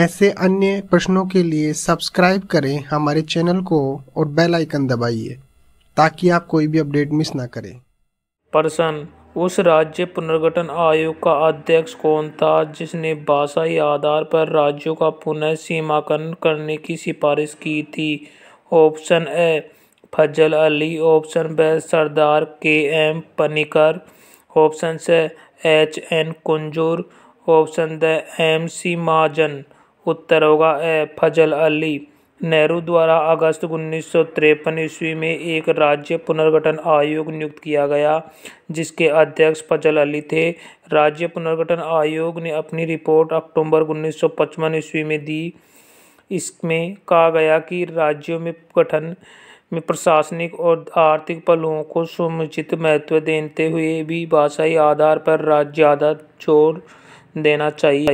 ऐसे अन्य प्रश्नों के लिए सब्सक्राइब करें हमारे चैनल को और बेल आइकन दबाइए ताकि आप कोई भी अपडेट मिस ना करें प्रश्न उस राज्य पुनर्गठन आयोग का अध्यक्ष कौन था जिसने भाषाई आधार पर राज्यों का पुनः सीमाकरण करने की सिफारिश की थी option A Fazal Ali option ब Sardar K M Panikkar option से एच एन कुंजूर ऑप्शन द एम सी महाजन उत्तर होगा ए फजल अली नेहरू द्वारा अगस्त उन्नीस ईस्वी में एक राज्य पुनर्गठन आयोग नियुक्त किया गया जिसके अध्यक्ष फजल अली थे राज्य पुनर्गठन आयोग ने अपनी रिपोर्ट अक्टूबर 1955 ईस्वी में दी इसमें कहा गया कि राज्यों में गठन में प्रशासनिक और आर्थिक पहलुओं को समुचित महत्व देते हुए भी भाषाई आधार पर राज्य ज़्यादा जोर देना चाहिए